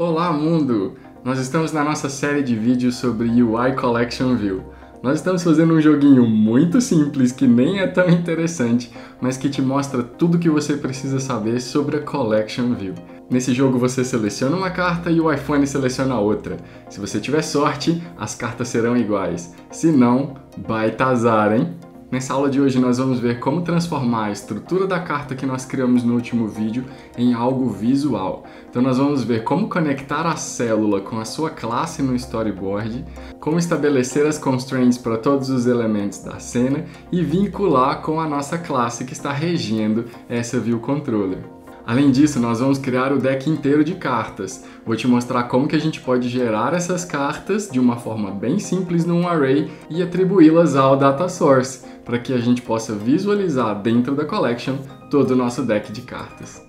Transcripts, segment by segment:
Olá mundo! Nós estamos na nossa série de vídeos sobre UI Collection View. Nós estamos fazendo um joguinho muito simples que nem é tão interessante, mas que te mostra tudo o que você precisa saber sobre a Collection View. Nesse jogo você seleciona uma carta e o iPhone seleciona outra. Se você tiver sorte, as cartas serão iguais. Se não, baita azar, hein? Nessa aula de hoje nós vamos ver como transformar a estrutura da carta que nós criamos no último vídeo em algo visual. Então nós vamos ver como conectar a célula com a sua classe no storyboard, como estabelecer as constraints para todos os elementos da cena e vincular com a nossa classe que está regendo essa view controller. Além disso, nós vamos criar o deck inteiro de cartas. Vou te mostrar como que a gente pode gerar essas cartas de uma forma bem simples num array e atribuí-las ao data source, para que a gente possa visualizar dentro da collection todo o nosso deck de cartas.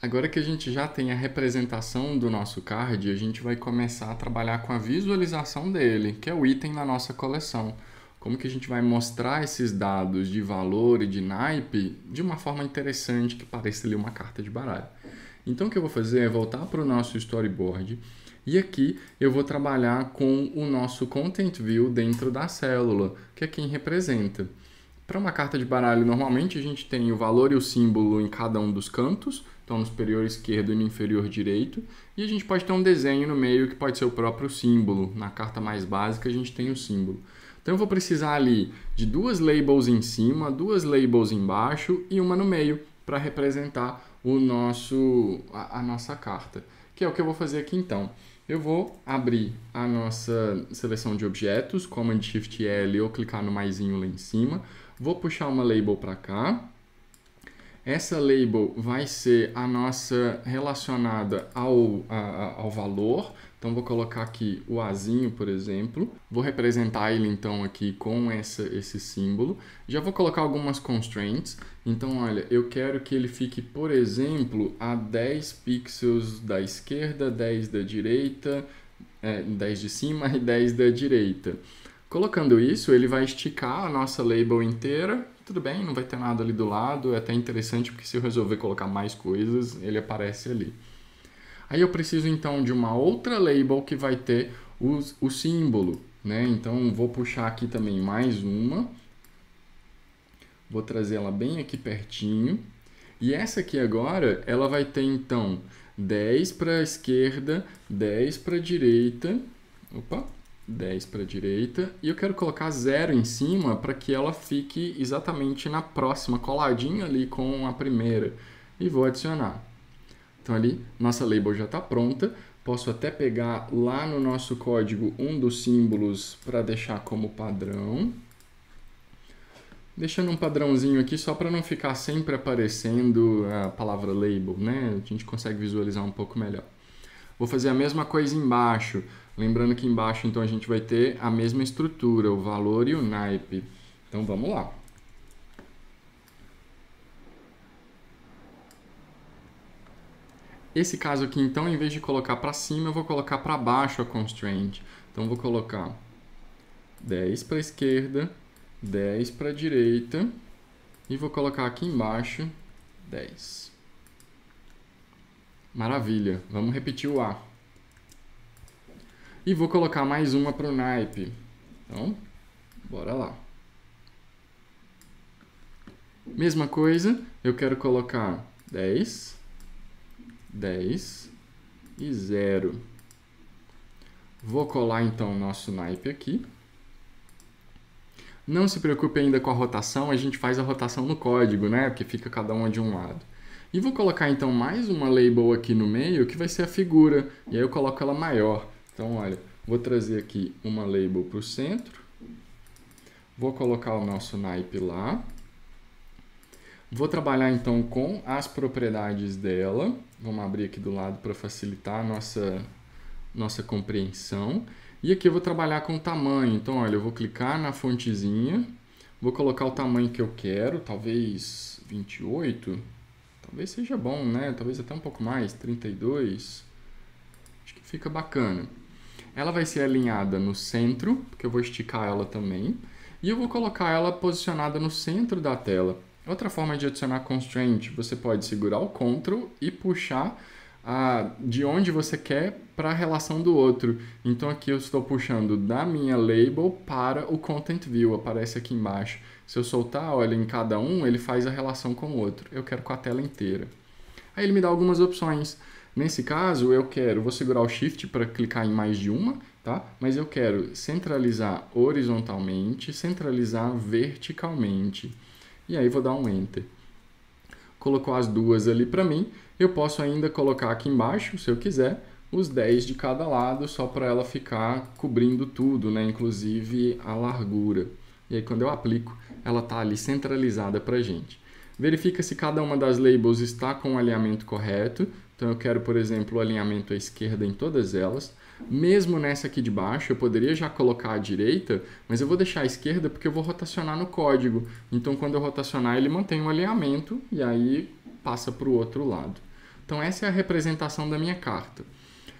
Agora que a gente já tem a representação do nosso card, a gente vai começar a trabalhar com a visualização dele, que é o item na nossa coleção como que a gente vai mostrar esses dados de valor e de naipe de uma forma interessante que pareça ali uma carta de baralho. Então o que eu vou fazer é voltar para o nosso storyboard e aqui eu vou trabalhar com o nosso content view dentro da célula, que é quem representa. Para uma carta de baralho, normalmente a gente tem o valor e o símbolo em cada um dos cantos, então no superior esquerdo e no inferior direito, e a gente pode ter um desenho no meio que pode ser o próprio símbolo. Na carta mais básica a gente tem o símbolo. Então eu vou precisar ali de duas labels em cima, duas labels embaixo e uma no meio para representar o nosso, a, a nossa carta, que é o que eu vou fazer aqui então. Eu vou abrir a nossa seleção de objetos, Command Shift L ou clicar no maisinho lá em cima, vou puxar uma label para cá, essa label vai ser a nossa relacionada ao, a, ao valor. Então, vou colocar aqui o azinho, por exemplo. Vou representar ele, então, aqui com essa, esse símbolo. Já vou colocar algumas constraints. Então, olha, eu quero que ele fique, por exemplo, a 10 pixels da esquerda, 10 da direita, é, 10 de cima e 10 da direita. Colocando isso, ele vai esticar a nossa label inteira tudo bem, não vai ter nada ali do lado, é até interessante porque se eu resolver colocar mais coisas, ele aparece ali. Aí eu preciso então de uma outra label que vai ter os, o símbolo, né? Então vou puxar aqui também mais uma, vou trazer ela bem aqui pertinho. E essa aqui agora, ela vai ter então 10 para a esquerda, 10 para a direita, opa, 10 para a direita. E eu quero colocar 0 em cima para que ela fique exatamente na próxima, coladinha ali com a primeira. E vou adicionar. Então ali, nossa label já está pronta. Posso até pegar lá no nosso código um dos símbolos para deixar como padrão. Deixando um padrãozinho aqui só para não ficar sempre aparecendo a palavra label, né? A gente consegue visualizar um pouco melhor. Vou fazer a mesma coisa embaixo. Lembrando que embaixo, então, a gente vai ter a mesma estrutura, o valor e o naipe. Então, vamos lá. Esse caso aqui, então, em vez de colocar para cima, eu vou colocar para baixo a constraint. Então, vou colocar 10 para a esquerda, 10 para a direita e vou colocar aqui embaixo 10. Maravilha, vamos repetir o A. E vou colocar mais uma para o naipe. Então, bora lá. Mesma coisa, eu quero colocar 10, 10 e 0. Vou colar então o nosso naipe aqui. Não se preocupe ainda com a rotação, a gente faz a rotação no código, né? Porque fica cada uma de um lado. E vou colocar então mais uma label aqui no meio, que vai ser a figura, e aí eu coloco ela maior. Então, olha, vou trazer aqui uma label para o centro. Vou colocar o nosso naipe lá. Vou trabalhar então com as propriedades dela. Vamos abrir aqui do lado para facilitar a nossa, nossa compreensão. E aqui eu vou trabalhar com o tamanho. Então, olha, eu vou clicar na fontezinha. Vou colocar o tamanho que eu quero, talvez 28. Talvez seja bom, né? Talvez até um pouco mais, 32. Acho que fica bacana. Ela vai ser alinhada no centro, porque eu vou esticar ela também. E eu vou colocar ela posicionada no centro da tela. Outra forma de adicionar constraint, você pode segurar o CTRL e puxar a, ah, de onde você quer para a relação do outro. Então aqui eu estou puxando da minha label para o content view, aparece aqui embaixo. Se eu soltar olha em cada um, ele faz a relação com o outro. Eu quero com a tela inteira. Aí ele me dá algumas opções. Nesse caso, eu quero, vou segurar o Shift para clicar em mais de uma, tá? Mas eu quero centralizar horizontalmente, centralizar verticalmente. E aí vou dar um Enter. Colocou as duas ali para mim. Eu posso ainda colocar aqui embaixo, se eu quiser, os 10 de cada lado, só para ela ficar cobrindo tudo, né? inclusive a largura. E aí quando eu aplico, ela está ali centralizada para gente. Verifica se cada uma das labels está com o alinhamento correto. Então eu quero, por exemplo, o alinhamento à esquerda em todas elas. Mesmo nessa aqui de baixo, eu poderia já colocar a direita, mas eu vou deixar a esquerda porque eu vou rotacionar no código. Então quando eu rotacionar, ele mantém o alinhamento e aí passa para o outro lado. Então essa é a representação da minha carta.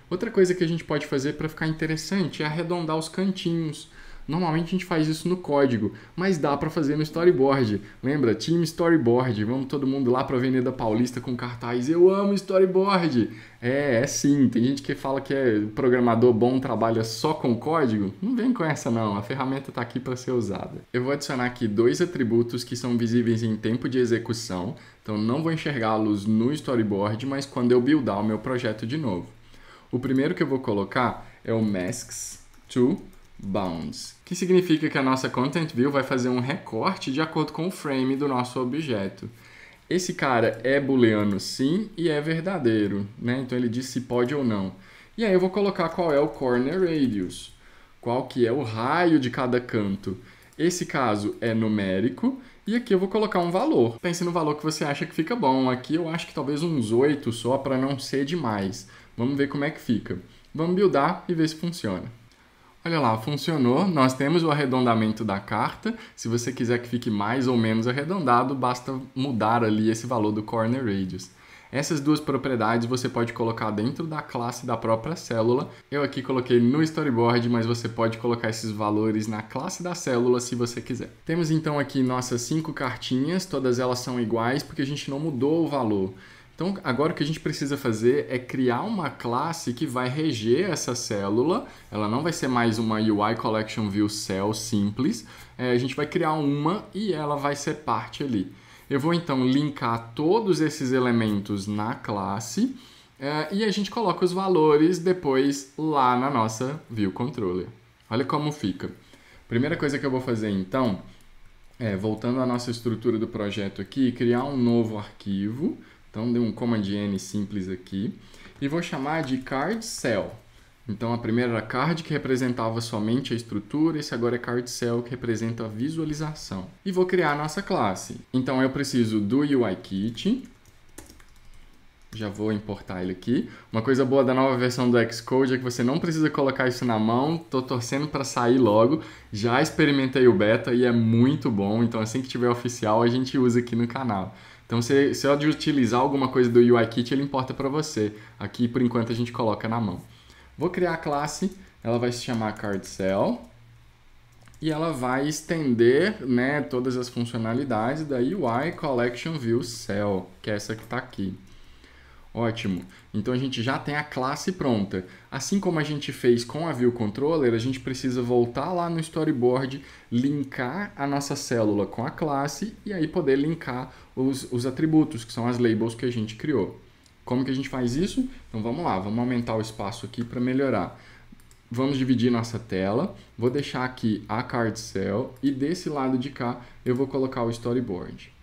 Outra coisa que a gente pode fazer para ficar interessante é arredondar os cantinhos. Normalmente a gente faz isso no código, mas dá para fazer no storyboard. Lembra? Team Storyboard. Vamos todo mundo lá para Avenida Paulista com cartaz. Eu amo storyboard. É, é sim. Tem gente que fala que é programador bom trabalha só com código. Não vem com essa não. A ferramenta está aqui para ser usada. Eu vou adicionar aqui dois atributos que são visíveis em tempo de execução. Então não vou enxergá-los no storyboard, mas quando eu buildar o meu projeto de novo. O primeiro que eu vou colocar é o masks to bounds, que significa que a nossa content view vai fazer um recorte de acordo com o frame do nosso objeto. Esse cara é booleano sim e é verdadeiro, né? Então ele diz se pode ou não. E aí eu vou colocar qual é o corner radius, qual que é o raio de cada canto. Esse caso é numérico e aqui eu vou colocar um valor. Pense no valor que você acha que fica bom. Aqui eu acho que talvez uns 8 só para não ser demais. Vamos ver como é que fica. Vamos buildar e ver se funciona. Olha lá, funcionou. Nós temos o arredondamento da carta. Se você quiser que fique mais ou menos arredondado, basta mudar ali esse valor do corner radius. Essas duas propriedades você pode colocar dentro da classe da própria célula. Eu aqui coloquei no storyboard, mas você pode colocar esses valores na classe da célula se você quiser. Temos então aqui nossas cinco cartinhas, todas elas são iguais porque a gente não mudou o valor. Então, agora o que a gente precisa fazer é criar uma classe que vai reger essa célula. Ela não vai ser mais uma UI Collection View Cell simples. É, a gente vai criar uma e ela vai ser parte ali. Eu vou então linkar todos esses elementos na classe é, e a gente coloca os valores depois lá na nossa View Controller. Olha como fica. Primeira coisa que eu vou fazer então é, voltando à nossa estrutura do projeto aqui, criar um novo arquivo. Então, dei um command N simples aqui e vou chamar de card cell. Então, a primeira era card, que representava somente a estrutura, esse agora é card cell, que representa a visualização. E vou criar a nossa classe. Então, eu preciso do UIKit, já vou importar ele aqui. Uma coisa boa da nova versão do Xcode é que você não precisa colocar isso na mão. Estou torcendo para sair logo. Já experimentei o beta e é muito bom. Então assim que tiver oficial a gente usa aqui no canal. Então, se, se de utilizar alguma coisa do UIKit, ele importa para você. Aqui, por enquanto, a gente coloca na mão. Vou criar a classe, ela vai se chamar CardCell e ela vai estender né, todas as funcionalidades da UI Collection View Cell, que é essa que está aqui. Ótimo. Então a gente já tem a classe pronta. Assim como a gente fez com a View Controller, a gente precisa voltar lá no storyboard, linkar a nossa célula com a classe e aí poder linkar os, os atributos, que são as labels que a gente criou. Como que a gente faz isso? Então vamos lá, vamos aumentar o espaço aqui para melhorar. Vamos dividir nossa tela, vou deixar aqui a card cell e desse lado de cá eu vou colocar o storyboard.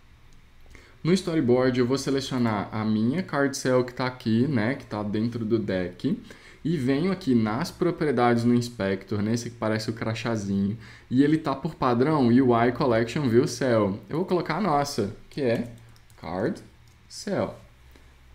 No storyboard eu vou selecionar a minha card cell que está aqui, né, que está dentro do deck, e venho aqui nas propriedades no Inspector, nesse que parece o crachazinho, e ele está por padrão UI Collection View Cell. Eu vou colocar a nossa, que é Card Cell.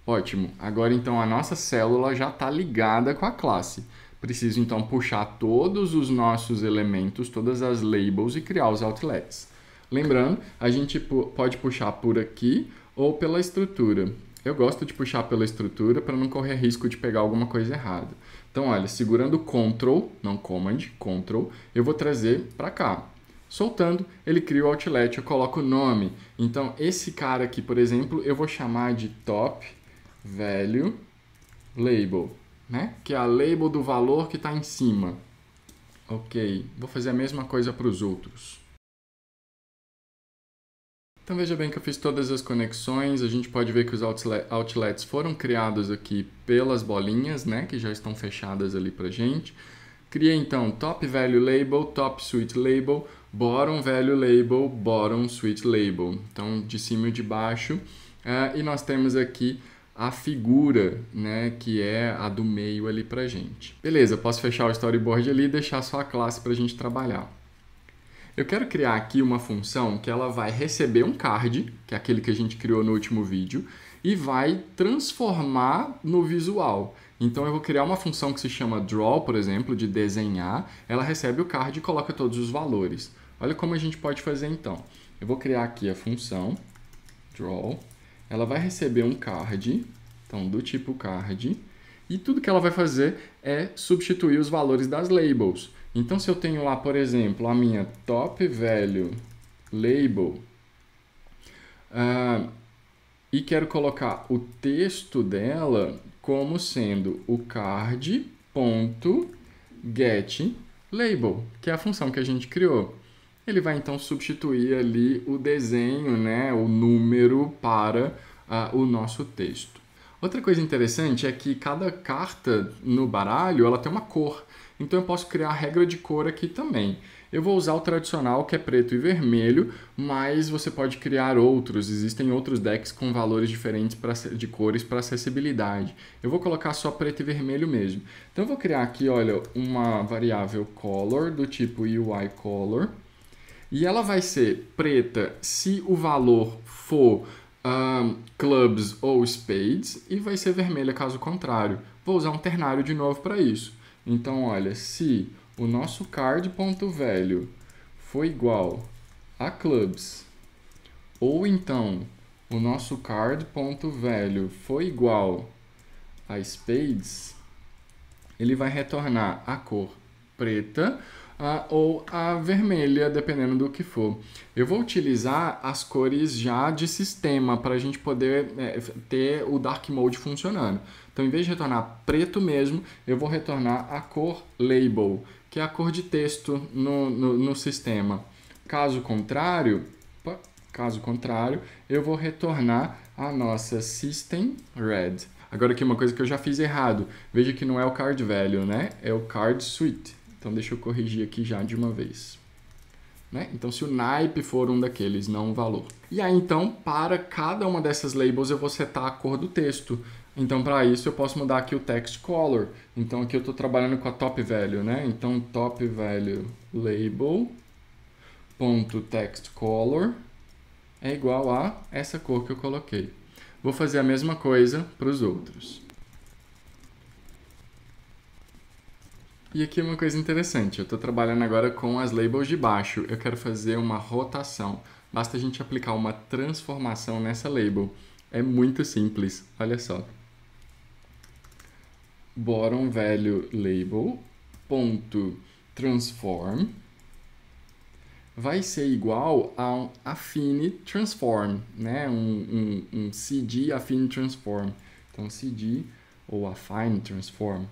Ótimo. Agora então a nossa célula já está ligada com a classe. Preciso então puxar todos os nossos elementos, todas as labels e criar os outlets. Lembrando, a gente pode puxar por aqui ou pela estrutura. Eu gosto de puxar pela estrutura para não correr risco de pegar alguma coisa errada. Então, olha, segurando Ctrl, não Command, Ctrl, eu vou trazer para cá. Soltando, ele cria o outlet, eu coloco o nome. Então, esse cara aqui, por exemplo, eu vou chamar de top value label, né? Que é a label do valor que está em cima. Ok, vou fazer a mesma coisa para os outros. Então veja bem que eu fiz todas as conexões, a gente pode ver que os outlets foram criados aqui pelas bolinhas, né, que já estão fechadas ali para gente. Criei então top value label, top suite label, bottom value label, bottom suite label. Então de cima e de baixo. Uh, e nós temos aqui a figura, né, que é a do meio ali para gente. Beleza, posso fechar o storyboard ali e deixar só a classe para a gente trabalhar. Eu quero criar aqui uma função que ela vai receber um card, que é aquele que a gente criou no último vídeo, e vai transformar no visual. Então eu vou criar uma função que se chama draw, por exemplo, de desenhar. Ela recebe o card e coloca todos os valores. Olha como a gente pode fazer então. Eu vou criar aqui a função draw. Ela vai receber um card, então do tipo card, e tudo que ela vai fazer é substituir os valores das labels. Então, se eu tenho lá, por exemplo, a minha top value label uh, e quero colocar o texto dela como sendo o card.getLabel, que é a função que a gente criou. Ele vai então substituir ali o desenho, né, o número para uh, o nosso texto. Outra coisa interessante é que cada carta no baralho ela tem uma cor. Então eu posso criar a regra de cor aqui também. Eu vou usar o tradicional que é preto e vermelho, mas você pode criar outros. Existem outros decks com valores diferentes pra, de cores para acessibilidade. Eu vou colocar só preto e vermelho mesmo. Então eu vou criar aqui, olha, uma variável color do tipo UIColor E ela vai ser preta se o valor for um, clubs ou spades e vai ser vermelha caso contrário. Vou usar um ternário de novo para isso. Então, olha, se o nosso card ponto velho foi igual a clubs, ou então o nosso card ponto velho foi igual a spades, ele vai retornar a cor preta a, ah, ou a vermelha, dependendo do que for. Eu vou utilizar as cores já de sistema para a gente poder é, ter o dark mode funcionando. Então, em vez de retornar preto mesmo, eu vou retornar a cor label, que é a cor de texto no, no, no sistema. Caso contrário, opa, caso contrário, eu vou retornar a nossa system red. Agora aqui uma coisa que eu já fiz errado. Veja que não é o card value, né? É o card suite. Então deixa eu corrigir aqui já de uma vez. Né? Então, se o naipe for um daqueles, não um valor. E aí, então, para cada uma dessas labels, eu vou setar a cor do texto. Então, para isso, eu posso mudar aqui o text color. Então, aqui eu estou trabalhando com a top value, né? Então, top value label ponto text color é igual a essa cor que eu coloquei. Vou fazer a mesma coisa para os outros. E aqui é uma coisa interessante, eu estou trabalhando agora com as labels de baixo, eu quero fazer uma rotação. Basta a gente aplicar uma transformação nessa label. É muito simples, olha só bottom value label ponto transform vai ser igual a um affine transform, né? Um, um, um cd affine transform. Então cd ou affine transform.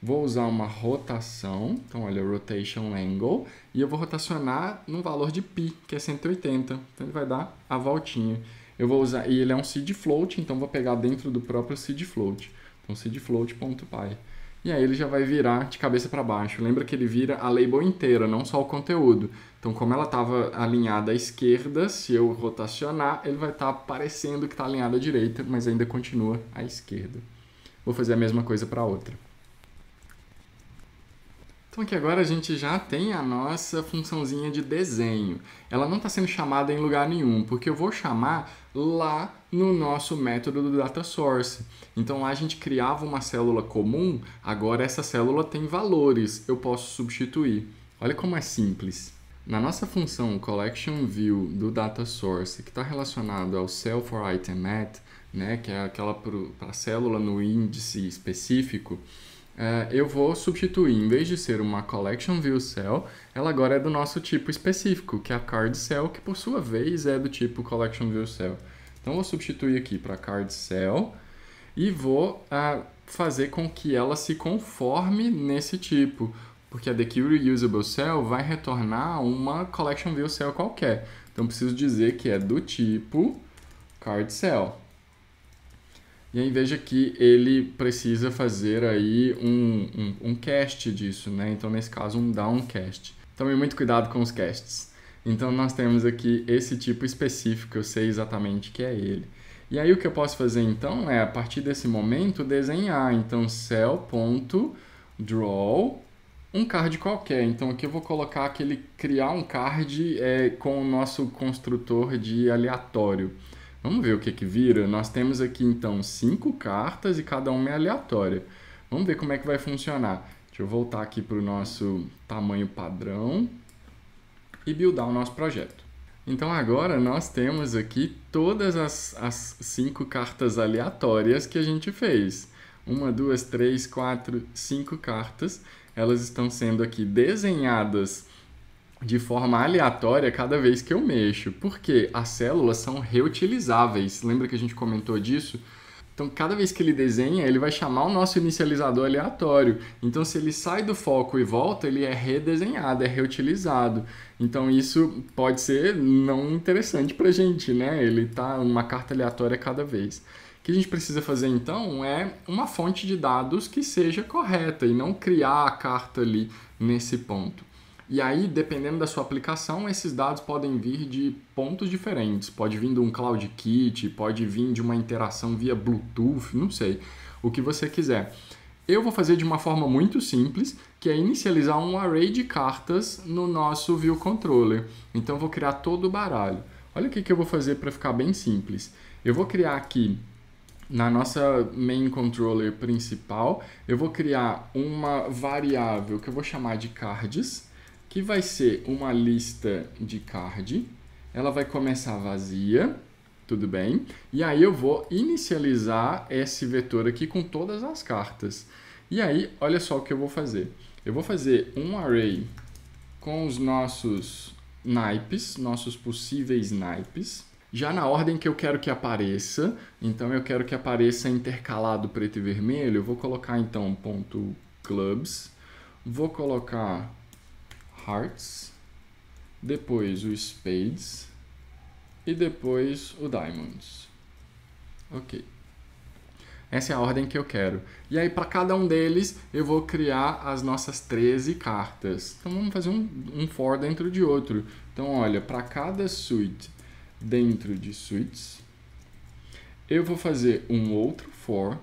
Vou usar uma rotação, então olha, rotation angle, e eu vou rotacionar no valor de π, que é 180. Então ele vai dar a voltinha. Eu vou usar, e ele é um seed float, então vou pegar dentro do próprio seed float com seed float.py. E aí ele já vai virar de cabeça para baixo. Lembra que ele vira a label inteira, não só o conteúdo. Então, como ela estava alinhada à esquerda, se eu rotacionar, ele vai estar tá parecendo que está alinhada à direita, mas ainda continua à esquerda. Vou fazer a mesma coisa para a outra. Então aqui agora a gente já tem a nossa funçãozinha de desenho. Ela não está sendo chamada em lugar nenhum, porque eu vou chamar lá no nosso método do data source. Então lá a gente criava uma célula comum, agora essa célula tem valores, eu posso substituir. Olha como é simples. Na nossa função CollectionView do data source, que está relacionado ao cell for item at, né, que é aquela para célula no índice específico, é, eu vou substituir, em vez de ser uma collection view cell, ela agora é do nosso tipo específico, que é a card cell, que por sua vez é do tipo collection view cell. Então vou substituir aqui para card cell e vou ah, fazer com que ela se conforme nesse tipo, porque a the queue reusable cell vai retornar uma collection view cell qualquer. Então preciso dizer que é do tipo card cell. E aí veja que ele precisa fazer aí um, um, um cast disso, né? Então nesse caso um downcast. Tome então, muito cuidado com os casts. Então nós temos aqui esse tipo específico, eu sei exatamente que é ele. E aí o que eu posso fazer então é, a partir desse momento, desenhar. Então cell.draw um card qualquer. Então aqui eu vou colocar aquele criar um card é, com o nosso construtor de aleatório. Vamos ver o que, que vira. Nós temos aqui então cinco cartas e cada uma é aleatória. Vamos ver como é que vai funcionar. Deixa eu voltar aqui para o nosso tamanho padrão e buildar o nosso projeto. Então agora nós temos aqui todas as, as cinco cartas aleatórias que a gente fez. Uma, duas, três, quatro, cinco cartas. Elas estão sendo aqui desenhadas de forma aleatória cada vez que eu mexo, porque as células são reutilizáveis. Lembra que a gente comentou disso? Então, cada vez que ele desenha, ele vai chamar o nosso inicializador aleatório. Então, se ele sai do foco e volta, ele é redesenhado, é reutilizado. Então, isso pode ser não interessante para a gente, né? Ele tá uma carta aleatória cada vez. O que a gente precisa fazer então é uma fonte de dados que seja correta e não criar a carta ali nesse ponto. E aí, dependendo da sua aplicação, esses dados podem vir de pontos diferentes. Pode vir de um Cloud Kit, pode vir de uma interação via Bluetooth, não sei, o que você quiser. Eu vou fazer de uma forma muito simples, que é inicializar um array de cartas no nosso view controller. Então vou criar todo o baralho. Olha o que, que eu vou fazer para ficar bem simples. Eu vou criar aqui na nossa main controller principal, eu vou criar uma variável que eu vou chamar de cards que vai ser uma lista de card. Ela vai começar vazia, tudo bem? E aí eu vou inicializar esse vetor aqui com todas as cartas. E aí, olha só o que eu vou fazer. Eu vou fazer um array com os nossos naipes, nossos possíveis naipes, já na ordem que eu quero que apareça. Então eu quero que apareça intercalado preto e vermelho. Eu vou colocar então ponto clubs, vou colocar hearts, depois o spades e depois o diamonds. Ok. Essa é a ordem que eu quero. E aí, para cada um deles, eu vou criar as nossas 13 cartas. Então, vamos fazer um, um for dentro de outro. Então, olha, para cada suite dentro de suites, eu vou fazer um outro for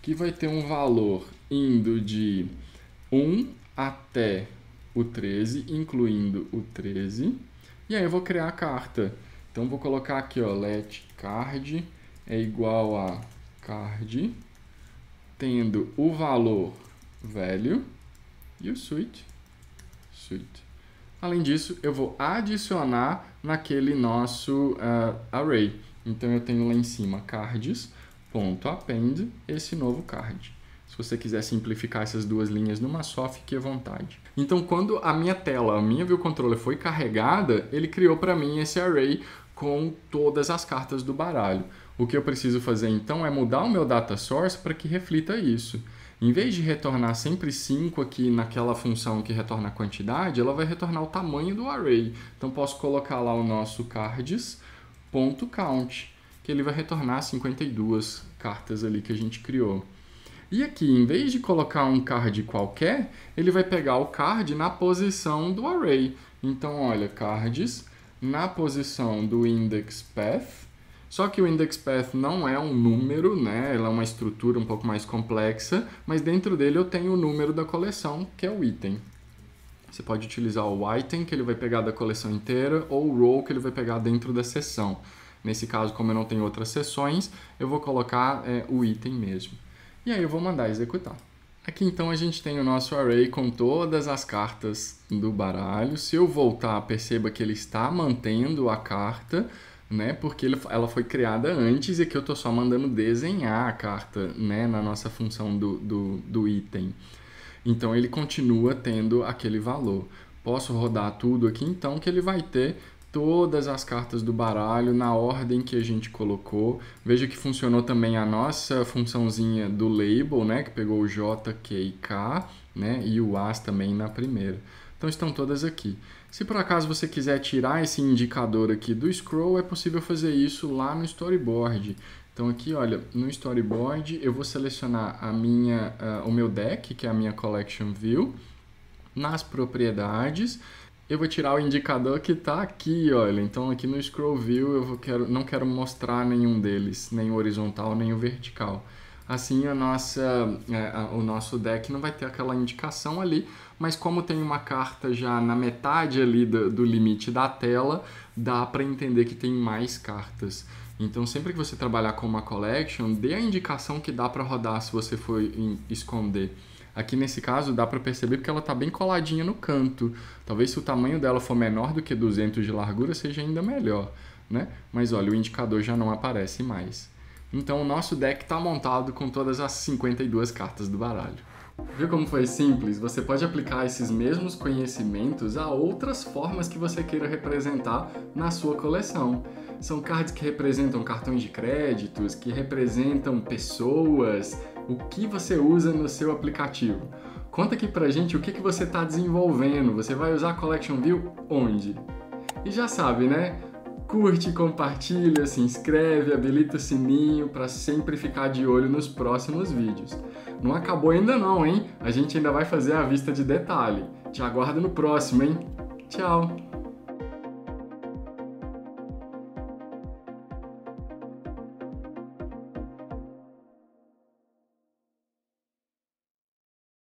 que vai ter um valor indo de 1 até o 13, incluindo o 13. E aí eu vou criar a carta. Então vou colocar aqui, ó, let card é igual a card tendo o valor velho e o suite. suite. Além disso, eu vou adicionar naquele nosso uh, array. Então eu tenho lá em cima cards.append esse novo card você quiser simplificar essas duas linhas numa só, fique à vontade. Então, quando a minha tela, a minha view controller foi carregada, ele criou para mim esse array com todas as cartas do baralho. O que eu preciso fazer então é mudar o meu data source para que reflita isso. Em vez de retornar sempre 5 aqui naquela função que retorna a quantidade, ela vai retornar o tamanho do array. Então posso colocar lá o nosso cards.count, que ele vai retornar 52 cartas ali que a gente criou. E aqui, em vez de colocar um card qualquer, ele vai pegar o card na posição do array. Então, olha, cards na posição do index path. Só que o index path não é um número, né? Ela é uma estrutura um pouco mais complexa, mas dentro dele eu tenho o número da coleção, que é o item. Você pode utilizar o item, que ele vai pegar da coleção inteira, ou o row, que ele vai pegar dentro da seção. Nesse caso, como eu não tenho outras seções, eu vou colocar é, o item mesmo e aí eu vou mandar executar. Aqui então a gente tem o nosso array com todas as cartas do baralho. Se eu voltar, perceba que ele está mantendo a carta, né? Porque ela foi criada antes e aqui eu estou só mandando desenhar a carta, né? Na nossa função do, do, do item. Então ele continua tendo aquele valor. Posso rodar tudo aqui então que ele vai ter todas as cartas do baralho na ordem que a gente colocou. Veja que funcionou também a nossa funçãozinha do label, né, que pegou o J, Q e K, né, e o As também na primeira. Então estão todas aqui. Se por acaso você quiser tirar esse indicador aqui do scroll, é possível fazer isso lá no storyboard. Então aqui, olha, no storyboard eu vou selecionar a minha, uh, o meu deck, que é a minha collection view, nas propriedades, eu vou tirar o indicador que está aqui, olha. Então aqui no scroll view eu vou, quero, não quero mostrar nenhum deles, nem o horizontal, nem o vertical. Assim a nossa, é, a, o nosso deck não vai ter aquela indicação ali, mas como tem uma carta já na metade ali do, do limite da tela, dá para entender que tem mais cartas. Então sempre que você trabalhar com uma collection, dê a indicação que dá para rodar se você for esconder Aqui nesse caso dá para perceber porque ela está bem coladinha no canto. Talvez se o tamanho dela for menor do que 200 de largura seja ainda melhor, né? Mas olha, o indicador já não aparece mais. Então o nosso deck está montado com todas as 52 cartas do baralho. Viu como foi simples? Você pode aplicar esses mesmos conhecimentos a outras formas que você queira representar na sua coleção. São cards que representam cartões de créditos, que representam pessoas, o que você usa no seu aplicativo. Conta aqui pra gente o que, que você está desenvolvendo, você vai usar a Collection View onde? E já sabe, né? Curte, compartilha, se inscreve, habilita o sininho para sempre ficar de olho nos próximos vídeos. Não acabou ainda não, hein? A gente ainda vai fazer a vista de detalhe. Te aguardo no próximo, hein? Tchau!